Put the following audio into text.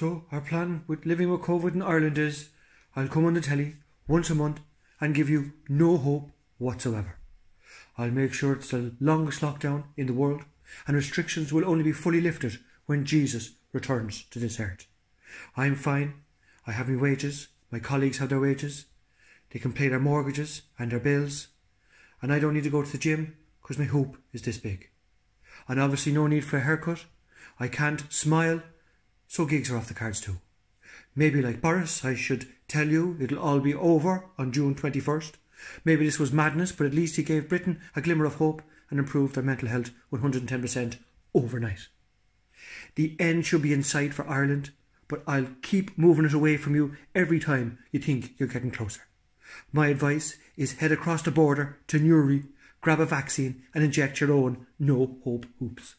So our plan with living with COVID in Ireland is I'll come on the telly once a month and give you no hope whatsoever. I'll make sure it's the longest lockdown in the world and restrictions will only be fully lifted when Jesus returns to this earth. I'm fine. I have my wages. My colleagues have their wages. They can pay their mortgages and their bills. And I don't need to go to the gym because my hoop is this big. And obviously no need for a haircut. I can't smile so gigs are off the cards too. Maybe, like Boris, I should tell you it'll all be over on June 21st. Maybe this was madness, but at least he gave Britain a glimmer of hope and improved their mental health 110% overnight. The end should be in sight for Ireland, but I'll keep moving it away from you every time you think you're getting closer. My advice is head across the border to Newry, grab a vaccine and inject your own no hope hoops.